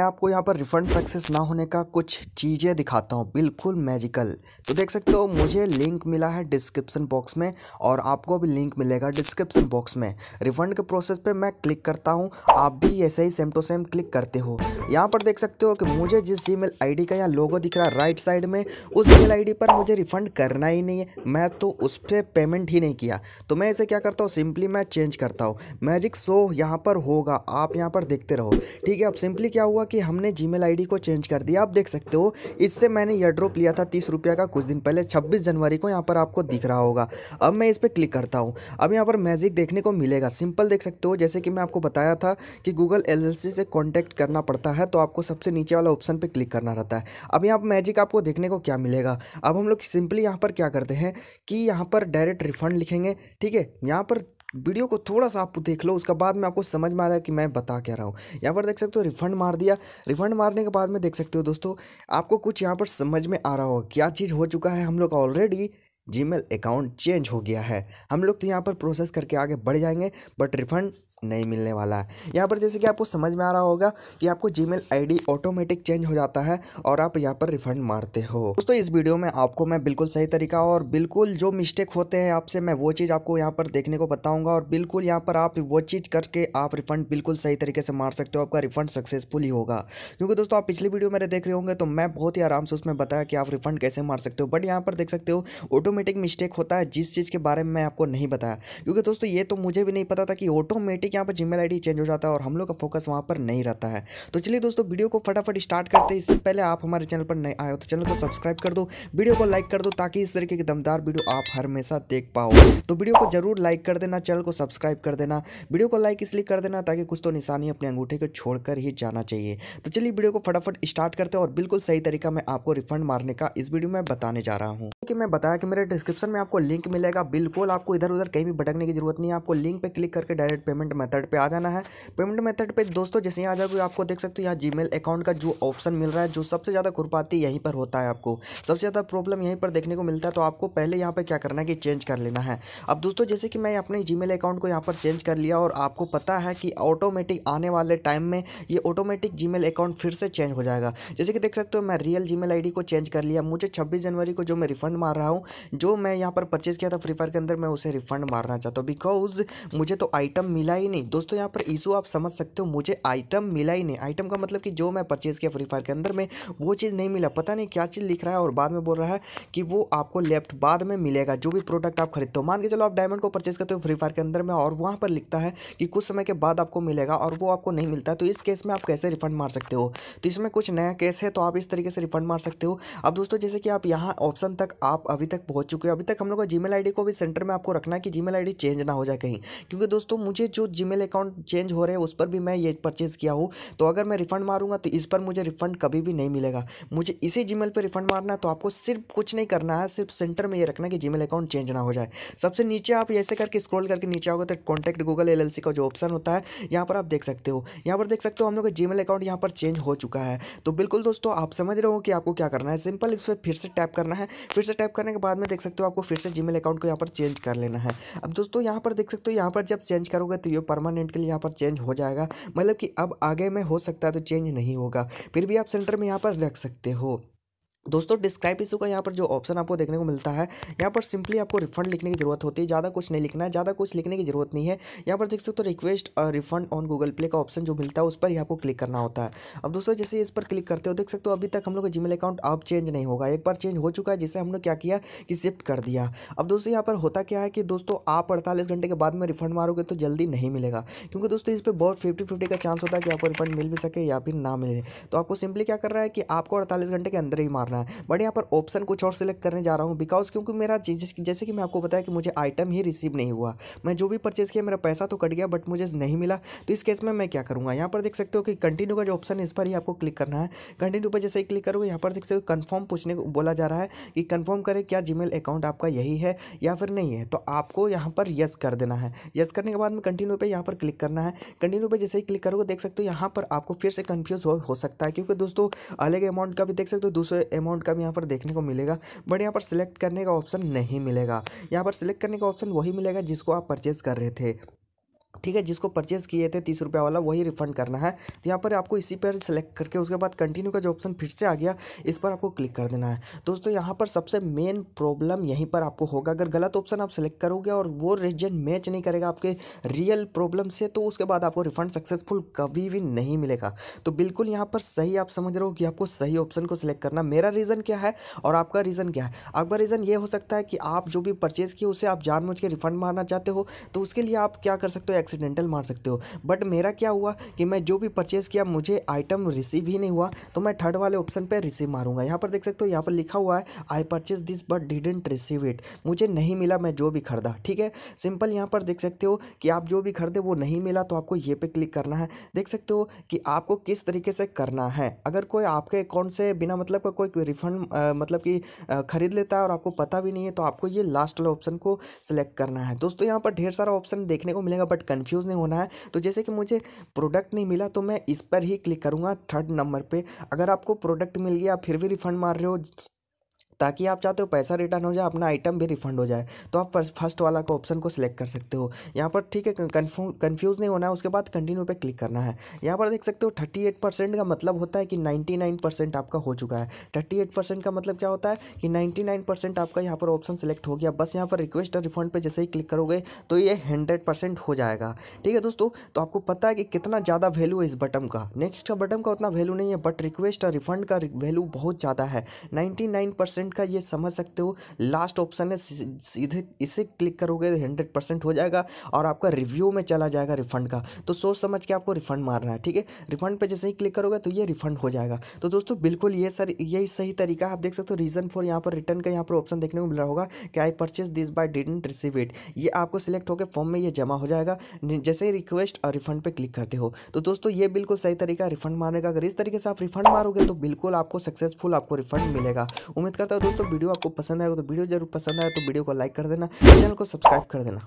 मैं आपको यहाँ पर रिफंड सक्सेस ना होने का कुछ चीज़ें दिखाता हूँ बिल्कुल मैजिकल तो देख सकते हो मुझे लिंक मिला है डिस्क्रिप्शन बॉक्स में और आपको भी लिंक मिलेगा डिस्क्रिप्शन बॉक्स में रिफंड के प्रोसेस पे मैं क्लिक करता हूँ आप भी ऐसे ही सेम टू सेम क्लिक करते हो यहाँ पर देख सकते हो कि मुझे जिस जी मेल का यहाँ लोगो दिख रहा है राइट साइड में उस जी मेल पर मुझे रिफंड करना ही नहीं है मैं तो उस पर पेमेंट ही नहीं किया तो मैं इसे क्या करता हूँ सिंपली मैं चेंज करता हूँ मैजिक शो यहाँ पर होगा आप यहाँ पर देखते रहो ठीक है अब सिंपली क्या हुआ हुआ कि हमने जी मेल को चेंज कर दिया आप देख सकते हो इससे मैंने ईयर ड्रॉप लिया था तीस रुपया का कुछ दिन पहले छब्बीस जनवरी को यहाँ पर आपको दिख रहा होगा अब मैं इस पर क्लिक करता हूँ अब यहाँ पर मैजिक देखने को मिलेगा सिंपल देख सकते हो जैसे कि मैं आपको बताया था कि गूगल एल से कॉन्टैक्ट करना पड़ता है तो आपको सबसे नीचे वाला ऑप्शन पर क्लिक करना रहता है अब यहाँ पर मैजिक आपको देखने को क्या मिलेगा अब हम लोग सिंपली यहाँ पर क्या करते हैं कि यहाँ पर डायरेक्ट रिफंड लिखेंगे ठीक है यहाँ पर वीडियो को थोड़ा सा आप देख लो उसके बाद में आपको समझ में आ रहा है कि मैं बता क्या रहा हूँ यहाँ पर देख सकते हो रिफंड मार दिया रिफंड मारने के बाद में देख सकते हो दोस्तों आपको कुछ यहाँ पर समझ में आ रहा हो क्या चीज़ हो चुका है हम लोग ऑलरेडी जीमेल अकाउंट चेंज हो गया है हम लोग तो यहाँ पर प्रोसेस करके आगे बढ़ जाएंगे बट रिफंड नहीं मिलने वाला है यहाँ पर जैसे कि आपको समझ में आ रहा होगा कि आपको जीमेल आईडी ऑटोमेटिक चेंज हो जाता है और आप यहाँ पर रिफंड मारते हो दोस्तों इस वीडियो में आपको मैं बिल्कुल सही तरीका और बिल्कुल जो मिस्टेक होते हैं आपसे मैं वो चीज़ आपको यहाँ पर देखने को बताऊँगा और बिल्कुल यहाँ पर आप वो चीज़ करके आप रिफंड बिल्कुल सही तरीके से मार सकते हो आपका रिफंड सक्सेसफुल ही होगा क्योंकि दोस्तों आप पिछली वीडियो मेरे देख रहे होंगे तो मैं बहुत ही आराम से उसमें बताया कि आप रिफंड कैसे मार सकते हो बट यहाँ पर देख सकते हो ऑटो ऑटोमेटिक मिस्टेक होता है जिस चीज़ के बारे में मैं आपको नहीं बताया क्योंकि दोस्तों ये तो मुझे भी नहीं पता था कि ऑटोमेटिक यहाँ पर जीमेल आई चेंज हो जाता है और हम लोग का फोकस वहाँ पर नहीं रहता है तो चलिए दोस्तों वीडियो को फटाफट स्टार्ट करते इससे पहले आप हमारे चैनल पर नहीं आए हो तो चैनल को सब्सक्राइब कर दो वीडियो को लाइक कर दो ताकि इस तरीके की दमदार वीडियो आप हमेशा देख पाओ तो वीडियो को जरूर लाइक कर देना चैनल को सब्सक्राइब कर देना वीडियो को लाइक इसलिए कर देना ताकि कुछ तो निशानी अपने अंगूठे को छोड़कर ही जाना चाहिए तो चलिए वीडियो को फटाफट स्टार्ट करते हैं और बिल्कुल सही तरीका मैं आपको रिफंड मारने का इस वीडियो में बताने जा रहा हूँ कि मैं बताया कि मेरे हमारे डिस्क्रिप्शन में आपको लिंक मिलेगा बिल्कुल आपको इधर उधर कहीं भी भटकने की जरूरत नहीं है आपको लिंक पे क्लिक करके डायरेक्ट पेमेंट मेथड पे आ जाना है पेमेंट मेथड पे दोस्तों जैसे यहाँ आ जाओगे आपको देख सकते हो यहाँ जीमेल अकाउंट का जो ऑप्शन मिल रहा है जो सबसे ज़्यादा कुरपाती यहीं पर होता है आपको सबसे ज़्यादा प्रॉब्लम यहीं पर देखने को मिलता है तो आपको पहले यहाँ पर क्या करना है कि चेंज कर लेना है अब दोस्तों जैसे कि मैं अपने जी अकाउंट को यहाँ पर चेंज कर लिया और आपको पता है कि ऑटोमेटिक आने वाले टाइम में ये ऑटोमेटिक जी अकाउंट फिर से चेंज हो जाएगा जैसे कि देख सकते हो मैं रियल जी मेल को चेंज कर लिया मुझे छब्बीस जनवरी को जो मैं रिफंड मार रहा हूँ जो मैं यहाँ पर परचेज़ किया था फ्री फायर के अंदर मैं उसे रिफंड मारना चाहता हूँ बिकॉज मुझे तो आइटम मिला ही नहीं दोस्तों यहाँ पर इशू आप समझ सकते हो मुझे आइटम मिला ही नहीं आइटम का मतलब कि जो मैं परचेज़ किया फ्री फायर के अंदर में वो चीज़ नहीं मिला पता नहीं क्या चीज़ लिख रहा है और बाद में बोल रहा है कि वो आपको लेफ्ट बाद में मिलेगा जो भी प्रोडक्ट आप खरीदते हो मान के चलो आप डायमंड को परचेज़ करते हो फ्री फायर के अंदर में और वहाँ पर लिखता है कि कुछ समय के बाद आपको मिलेगा और वो आपको नहीं मिलता है तो इस केस में आप कैसे रिफंड मार सकते हो तो इसमें कुछ नया केस है तो आप इस तरीके से रिफंड मार सकते हो अब दोस्तों जैसे कि आप यहाँ ऑप्शन तक आप अभी तक पहुँच चुके हैं अभी तक हम लोग का जी मेल को भी सेंटर में आपको रखना है कि जी मेल चेंज ना हो जाए कहीं क्योंकि दोस्तों मुझे जो जी अकाउंट चेंज हो रहे हैं उस पर भी मैं ये परचेज़ किया हूँ तो अगर मैं रिफंड मारूंगा तो इस पर मुझे रिफंड कभी भी नहीं मिलेगा मुझे इसी जी पर रिफंड मारना है तो आपको सिर्फ कुछ नहीं करना है सिर्फ सेंटर में ये रखना कि जी अकाउंट चेंज ना हो जाए सबसे नीचे आप ऐसे करके स्क्रॉल करके नीचे आओगे तो कॉन्टैक्ट गूगल एल का जो ऑप्शन होता है यहाँ पर आप देख सकते हो यहाँ पर देख सकते हो हम लोग का जी अकाउंट यहाँ पर चेंज हो चुका है तो बिल्कुल दोस्तों आप समझ रहे हो कि आपको क्या करना है सिंपल इस पर फिर से टैप करना है फिर से टैप करने के बाद में देख सकते हो आपको फिर से जीमेल अकाउंट को यहाँ पर चेंज कर लेना है अब दोस्तों यहाँ पर देख सकते हो यहाँ पर जब चेंज करोगे तो ये परमानेंटली यहाँ पर चेंज हो जाएगा मतलब कि अब आगे में हो सकता है तो चेंज नहीं होगा फिर भी आप सेंटर में यहाँ पर रख सकते हो दोस्तों डिस्क्राइब इशू का यहाँ पर जो ऑप्शन आपको देखने को मिलता है यहाँ पर सिंपली आपको रिफंड लिखने की जरूरत होती है ज़्यादा कुछ नहीं लिखना है ज़्यादा कुछ लिखने की जरूरत नहीं है यहाँ पर देख सकते हो request refund on Google Play का ऑप्शन जो मिलता है उस पर ही आपको क्लिक करना होता है अब दोस्तों जैसे इस पर क्लिक करते हो देख सकते हो अभी तक हम लोग का जीमेल अकाउंट अब चेंज नहीं होगा एक बार चेंज हो चुका है जिससे हमने क्या किया कि शिफ्ट कर दिया अब दोस्तों यहाँ पर होता क्या है कि दोस्तों आप अड़तालीस घंटे के बाद में रिफंड मारोगे तो जल्दी नहीं मिलेगा क्योंकि दोस्तों इस पर बहुत फिफ्टी फिफ्टी का चांस होता है कि आपको रिफंड मिल भी सके या फिर ना मिले तो आपको सिंपली क्या कर रहा है कि आपको अड़तालीस घंटे के अंदर ही मारना करना है बट यहाँ पर ऑप्शन कुछ और सिलेक्ट करने जा रहा हूँ बिकॉज क्योंकि मेरा जैसे कि मैं आपको बताया कि मुझे आइटम ही रिसीव नहीं हुआ मैं जो भी परचेज़ किया मेरा पैसा तो कट गया बट मुझे नहीं मिला तो इस केस में मैं क्या करूँगा यहाँ पर देख सकते हो कि कंटिन्यू का जो ऑप्शन है इस पर ही आपको क्लिक करना है कंटिन्यू पर जैसे ही क्लिक करोगे यहाँ पर देख सकते हो कन्फर्म पूछने को बोला जा रहा है कि कन्फर्म करें क्या जी अकाउंट आपका यही है या फिर नहीं है तो आपको यहाँ पर यस कर देना है यस करने के बाद में कंटिन्यू पर यहाँ पर क्लिक करना है कंटिन्यू पर जैसे ही क्लिक करोगे देख सकते हो यहाँ पर आपको फिर से कन्फ्यूज़ हो सकता है क्योंकि दोस्तों अलग अमाउंट का भी देख सकते हो दूसरे अमाउंट का भी यहाँ पर देखने को मिलेगा बट यहाँ पर सिलेक्ट करने का ऑप्शन नहीं मिलेगा यहाँ पर सिलेक्ट करने का ऑप्शन वही मिलेगा जिसको आप परचेज़ कर रहे थे ठीक है जिसको परचेज़ किए थे तीस रुपये वाला वही रिफंड करना है तो यहाँ पर आपको इसी पर सेलेक्ट करके उसके बाद कंटिन्यू का जो ऑप्शन फिर से आ गया इस पर आपको क्लिक कर देना है दोस्तों यहाँ पर सबसे मेन प्रॉब्लम यहीं पर आपको होगा अगर गलत ऑप्शन आप सेलेक्ट करोगे और वो रीजन मैच नहीं करेगा आपके रियल प्रॉब्लम से तो उसके बाद आपको रिफंड सक्सेसफुल कभी भी नहीं मिलेगा तो बिल्कुल यहाँ पर सही आप समझ रहे हो कि आपको सही ऑप्शन को सिलेक्ट करना मेरा रीज़न क्या है और आपका रीज़न क्या है आपका रीज़न ये हो सकता है कि आप जो भी परचेज़ किए उसे आप जानबूझ के रिफंड मारना चाहते हो तो उसके लिए आप क्या कर सकते हो एक्सेप्ट एक्सीडेंटल मार सकते हो बट मेरा क्या हुआ कि मैं जो भी परचेज़ किया मुझे आइटम रिसीव ही नहीं हुआ तो मैं थर्ड वाले ऑप्शन पर रिसीव मारूंगा यहाँ पर देख सकते हो यहाँ पर लिखा हुआ है I purchase this but didn't receive it मुझे नहीं मिला मैं जो भी खरीदा ठीक है सिंपल यहाँ पर देख सकते हो कि आप जो भी खरीदे वो नहीं मिला तो आपको ये पे क्लिक करना है देख सकते हो कि आपको किस तरीके से करना है अगर कोई आपके अकाउंट से बिना मतलब का कोई रिफंड मतलब कि ख़रीद लेता है और आपको पता भी नहीं है तो आपको ये लास्ट वाला ऑप्शन को सिलेक्ट करना है दोस्तों यहाँ पर ढेर सारा ऑप्शन देखने को मिलेगा बट कन्फ्यू कंफ्यूज नहीं होना है तो जैसे कि मुझे प्रोडक्ट नहीं मिला तो मैं इस पर ही क्लिक करूँगा थर्ड नंबर पर अगर आपको प्रोडक्ट मिल गया फिर भी रिफंड मार रहे हो ताकि आप चाहते हो पैसा रिटर्न हो जाए अपना आइटम भी रिफंड हो जाए तो आप फर्स्ट वाला का ऑप्शन को सिलेक्ट कर सकते हो यहाँ पर ठीक है कन्फ्यूज़ नहीं होना है उसके बाद कंटिन्यू पे क्लिक करना है यहाँ पर देख सकते हो थर्टी एट परसेंट का मतलब होता है कि नाइन्टी नाइन परसेंट आपका हो चुका है थर्टी एट परसेंट का मतलब क्या होता है कि नाइन्टी नाइन परसेंट आपका यहाँ पर ऑप्शन सेलेक्ट हो गया बस यहाँ पर रिक्वेस्ट और रिफंड पर जैसे ही क्लिक करोगे तो ये हंड्रेड परसेंट हो जाएगा ठीक है दोस्तों तो आपको पता है कि कितना ज़्यादा वैल्यू है इस बटन का नेक्स्ट का बटन का उतना वैल्यू नहीं है बट रिक्वेस्ट और रिफंड का वैल्यू बहुत ज़्यादा है नाइन्टी नाइन परसेंट परसेंट का ये समझ सकते हो लास्ट ऑप्शन है सीधे इसे क्लिक करोगे हंड्रेड परसेंट हो जाएगा और आपका रिव्यू में चला जाएगा रिफंड का तो सोच समझ के आपको रिफंड मारना है ठीक है रिफंड पर जैसे ही क्लिक करोगे तो ये रिफंड हो जाएगा तो दोस्तों बिल्कुल ये सर यही सही तरीका आप देख सकते हो रीज़न फॉर यहाँ पर रिटर्न का यहाँ पर ऑप्शन देखने को मिल रहा होगा कि I purchase this by didn't receive it ये आपको सिलेक्ट होकर फॉर्म में ये जमा हो जाएगा जैसे ही रिक्वेस्ट और रिफंड पर क्लिक करते हो तो दोस्तों ये बिल्कुल सही तरीका रिफंड मारने का अगर इस तरीके से आप रिफंड मारोगे तो बिल्कुल आपको सक्सेसफुल आपको रिफंड मिलेगा उम्मीद करता हूँ दोस्तों वीडियो आपको पसंद आएगा तो वीडियो जरूर पसंद आए तो वीडियो को लाइक कर देना चैनल को सब्सक्राइब कर देना